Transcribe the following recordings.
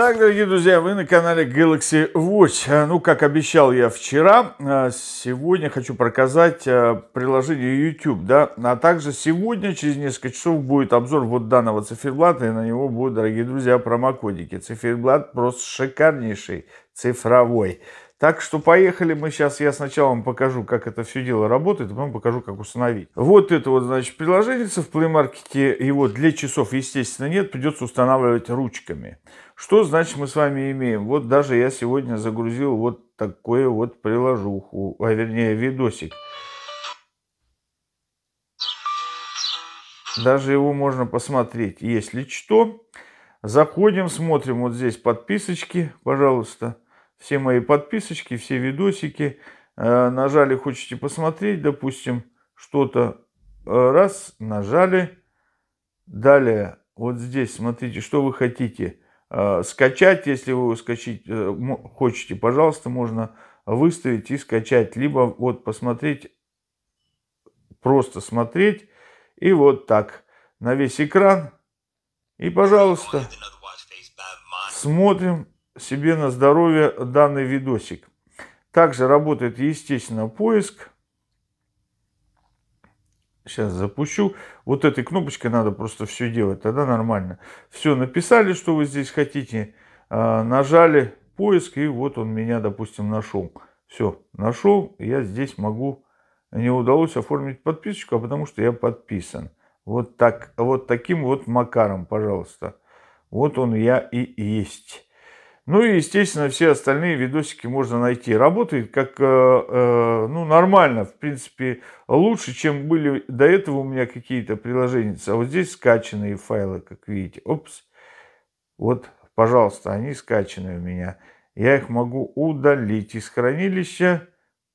Так, дорогие друзья, вы на канале Galaxy Watch. Э, ну, как обещал я вчера, э, сегодня хочу показать э, приложение YouTube, да, а также сегодня, через несколько часов, будет обзор вот данного циферблата, и на него будут, дорогие друзья, промокодики. Циферблат просто шикарнейший, цифровой. Так что поехали мы сейчас, я сначала вам покажу, как это все дело работает, а потом покажу, как установить. Вот это вот, значит, приложение в Play Market, его для часов, естественно, нет, придется устанавливать ручками. Что значит мы с вами имеем? Вот даже я сегодня загрузил вот такую вот приложуху, а вернее видосик. Даже его можно посмотреть, если что. Заходим, смотрим вот здесь подписочки, пожалуйста. Пожалуйста все мои подписочки, все видосики. Э, нажали, хотите посмотреть, допустим, что-то. Э, раз, нажали. Далее, вот здесь, смотрите, что вы хотите э, скачать. Если вы скачать хотите, пожалуйста, можно выставить и скачать. Либо вот посмотреть, просто смотреть. И вот так, на весь экран. И, пожалуйста, смотрим себе на здоровье данный видосик. Также работает, естественно, поиск. Сейчас запущу. Вот этой кнопочкой надо просто все делать, тогда нормально. Все, написали, что вы здесь хотите, а, нажали поиск, и вот он меня, допустим, нашел. Все, нашел, я здесь могу, не удалось оформить подписочку, а потому что я подписан. Вот, так, вот таким вот макаром, пожалуйста. Вот он я и есть. Ну и, естественно, все остальные видосики можно найти. Работает как, э, э, ну, нормально, в принципе, лучше, чем были до этого у меня какие-то приложения. А вот здесь скачанные файлы, как видите. Опс. Вот, пожалуйста, они скачаны у меня. Я их могу удалить из хранилища.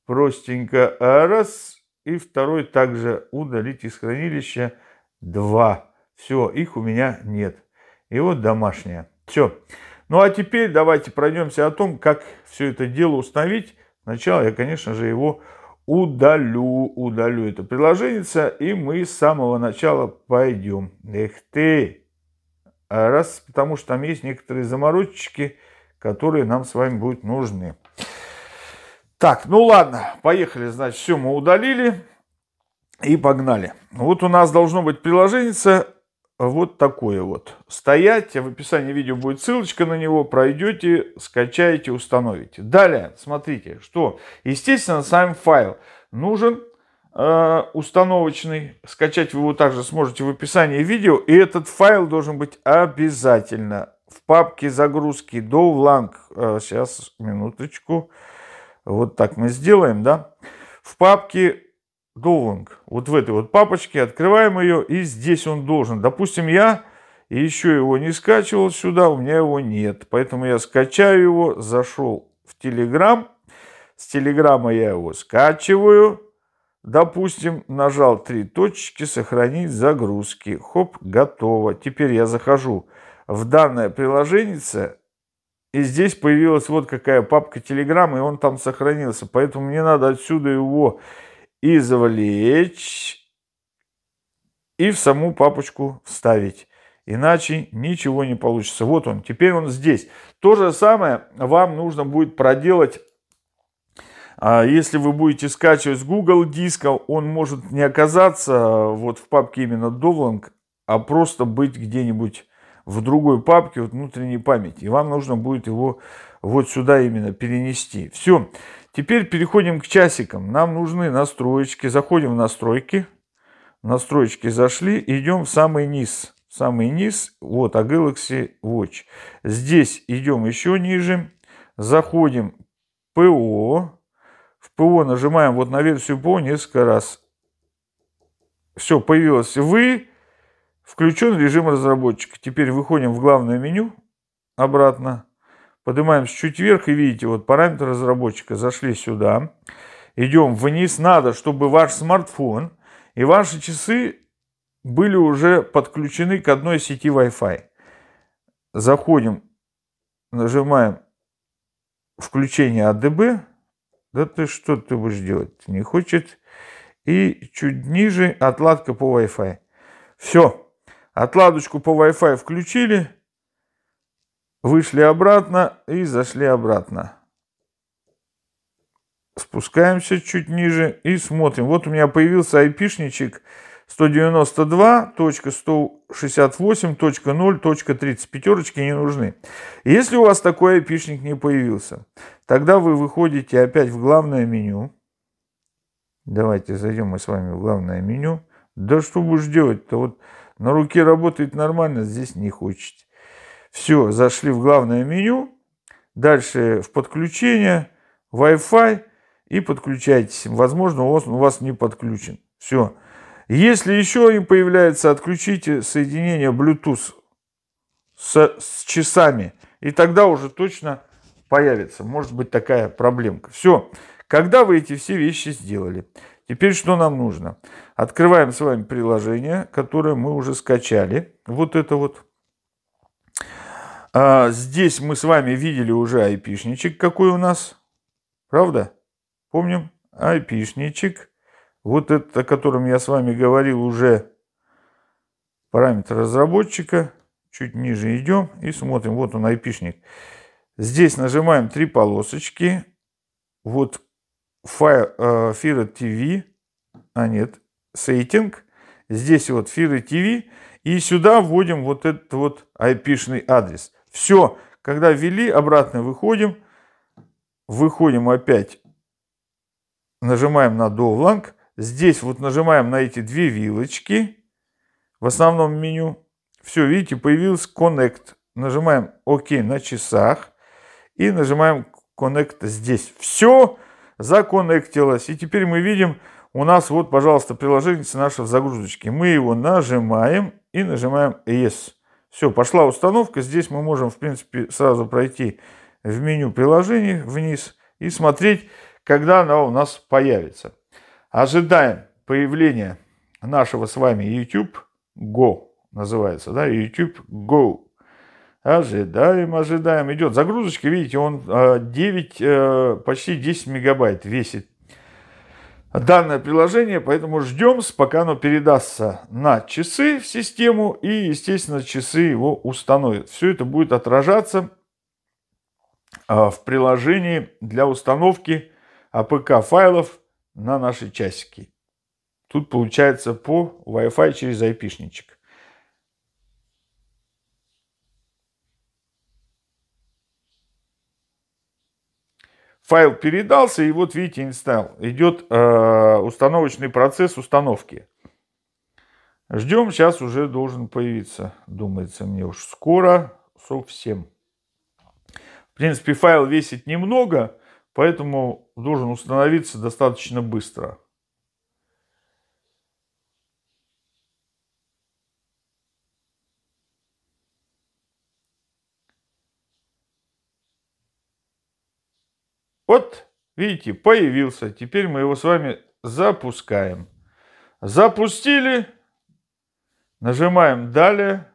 Простенько. Раз. И второй также удалить из хранилища. Два. Все, их у меня нет. И вот домашняя. Все. Все. Ну а теперь давайте пройдемся о том, как все это дело установить. Сначала я, конечно же, его удалю, удалю это приложение, и мы с самого начала пойдем. Эх ты! А раз, потому что там есть некоторые заморочки, которые нам с вами будут нужны. Так, ну ладно, поехали, значит, все мы удалили и погнали. Вот у нас должно быть приложение, вот такое вот. Стоять, а в описании видео будет ссылочка на него, пройдете, скачаете, установите. Далее, смотрите, что, естественно, сам файл нужен э, установочный. Скачать вы его также сможете в описании видео. И этот файл должен быть обязательно в папке загрузки Dowlang. Э, сейчас, минуточку. Вот так мы сделаем, да. В папке Доллинг. Вот в этой вот папочке открываем ее, и здесь он должен. Допустим, я еще его не скачивал сюда, у меня его нет. Поэтому я скачаю его, зашел в Telegram. С Телеграма я его скачиваю. Допустим, нажал три точки, сохранить загрузки. Хоп, готово. Теперь я захожу в данное приложение, и здесь появилась вот какая папка Telegram, и он там сохранился. Поэтому мне надо отсюда его извлечь и в саму папочку вставить. Иначе ничего не получится. Вот он, теперь он здесь. То же самое вам нужно будет проделать а, если вы будете скачивать с Google диска, он может не оказаться а, вот в папке именно Довланг, а просто быть где-нибудь в другой папке вот внутренней памяти. И вам нужно будет его вот сюда именно перенести. Все. Теперь переходим к часикам. Нам нужны настройки. Заходим в настройки. настройки зашли. Идем в самый низ. В самый низ. Вот, а Galaxy Watch. Здесь идем еще ниже. Заходим ПО. В ПО нажимаем вот на версию ПО несколько раз. Все, появилось вы. Включен режим разработчика. Теперь выходим в главное меню обратно поднимаемся чуть вверх и видите, вот параметры разработчика зашли сюда, идем вниз, надо, чтобы ваш смартфон и ваши часы были уже подключены к одной сети Wi-Fi. Заходим, нажимаем включение АДБ. Да ты что ты будешь делать? Не хочет. И чуть ниже отладка по Wi-Fi. Все. Отладочку по Wi-Fi включили. Вышли обратно и зашли обратно. Спускаемся чуть ниже и смотрим. Вот у меня появился айпишничек 192.168.0.30. Пятерочки не нужны. Если у вас такой айпишник не появился, тогда вы выходите опять в главное меню. Давайте зайдем мы с вами в главное меню. Да что будешь делать-то? Вот на руке работает нормально, здесь не хочет. Все, зашли в главное меню, дальше в подключение, Wi-Fi и подключайтесь. Возможно, у вас, у вас не подключен. Все. Если еще им появляется, отключите соединение Bluetooth с, с часами. И тогда уже точно появится. Может быть такая проблемка. Все. Когда вы эти все вещи сделали? Теперь что нам нужно? Открываем с вами приложение, которое мы уже скачали. Вот это вот. А, здесь мы с вами видели уже айпишничек, какой у нас. Правда? Помним? Айпишничек. Вот это, о котором я с вами говорил, уже параметр разработчика. Чуть ниже идем и смотрим. Вот он, айпишник. Здесь нажимаем три полосочки. Вот файл э, Fira TV. А нет, сейтинг. Здесь вот Fira TV. И сюда вводим вот этот вот айпишный адрес. Все, когда ввели, обратно выходим. Выходим опять, нажимаем на довланг. Здесь вот нажимаем на эти две вилочки в основном меню. Все, видите, появился Connect. Нажимаем ОК на часах и нажимаем Connect здесь. Все законнектилось. И теперь мы видим, у нас вот, пожалуйста, приложение наше в загрузочке. Мы его нажимаем и нажимаем Yes. Все, пошла установка. Здесь мы можем, в принципе, сразу пройти в меню приложений вниз и смотреть, когда она у нас появится. Ожидаем появления нашего с вами YouTube Go называется, да, YouTube Go. Ожидаем, ожидаем. Идет загрузочка, видите, он 9, а, э, почти 10 мегабайт весит данное приложение, поэтому ждем, пока оно передастся на часы в систему и, естественно, часы его установят. Все это будет отражаться а, в приложении для установки АПК файлов на наши часики. Тут получается по Wi-Fi через айпишничек. Файл передался, и вот видите, install. Идет э, установочный процесс установки. Ждем, сейчас уже должен появиться, думается мне уж скоро, совсем. В принципе, файл весит немного, поэтому должен установиться достаточно быстро. Вот, видите, появился. Теперь мы его с вами запускаем. Запустили. Нажимаем «Далее».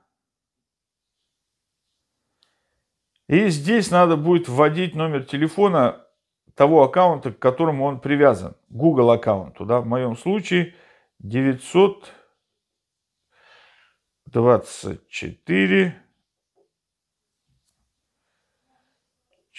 И здесь надо будет вводить номер телефона того аккаунта, к которому он привязан. Google аккаунту. Да? В моем случае 924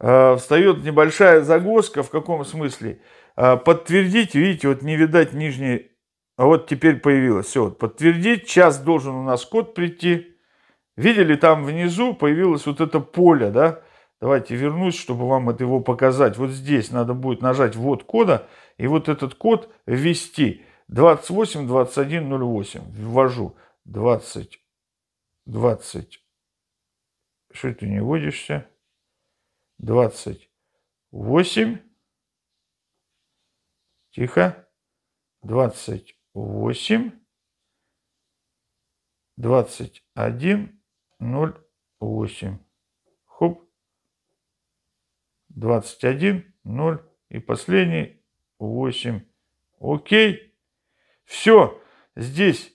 Э, встает небольшая загвоздка, в каком смысле? Э, подтвердить, видите, вот не видать нижней, а вот теперь появилось, все, вот подтвердить, час должен у нас код прийти. Видели, там внизу появилось вот это поле, да? Давайте вернусь, чтобы вам это его показать. Вот здесь надо будет нажать вот кода и вот этот код ввести. 28-21-08. Ввожу. 20, 20. Что ты не вводишься? двадцать восемь. Тихо. Двадцать восемь. Двадцать один. Ноль восемь. Хоп. Двадцать один. Ноль. И последний восемь. Окей. Все. Здесь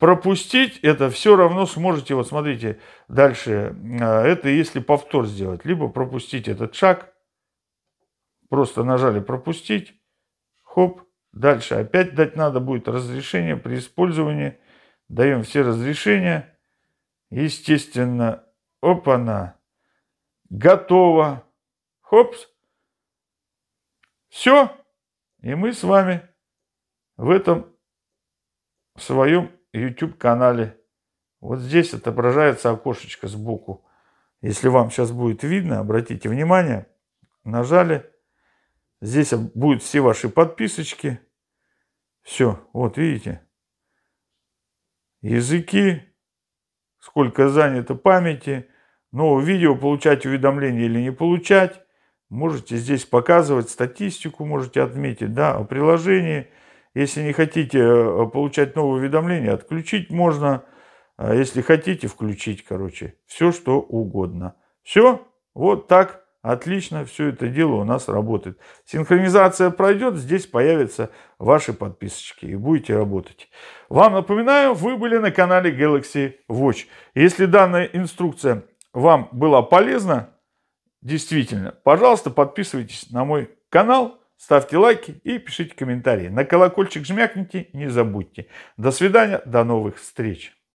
пропустить это все равно сможете, вот смотрите, дальше, э, это если повтор сделать, либо пропустить этот шаг, просто нажали пропустить, хоп, дальше опять дать надо будет разрешение при использовании, даем все разрешения, естественно, опа-на, готово, хопс, все, и мы с вами в этом своем YouTube-канале. Вот здесь отображается окошечко сбоку. Если вам сейчас будет видно, обратите внимание, нажали. Здесь будут все ваши подписочки. Все, вот видите. Языки, сколько занято памяти, новое видео, получать уведомления или не получать. Можете здесь показывать статистику, можете отметить да, о приложении – если не хотите э, получать новые уведомления, отключить можно. А если хотите, включить, короче, все что угодно. Все, вот так, отлично, все это дело у нас работает. Синхронизация пройдет, здесь появятся ваши подписочки и будете работать. Вам напоминаю, вы были на канале Galaxy Watch. Если данная инструкция вам была полезна, действительно, пожалуйста, подписывайтесь на мой канал, Ставьте лайки и пишите комментарии. На колокольчик жмякните, не забудьте. До свидания, до новых встреч.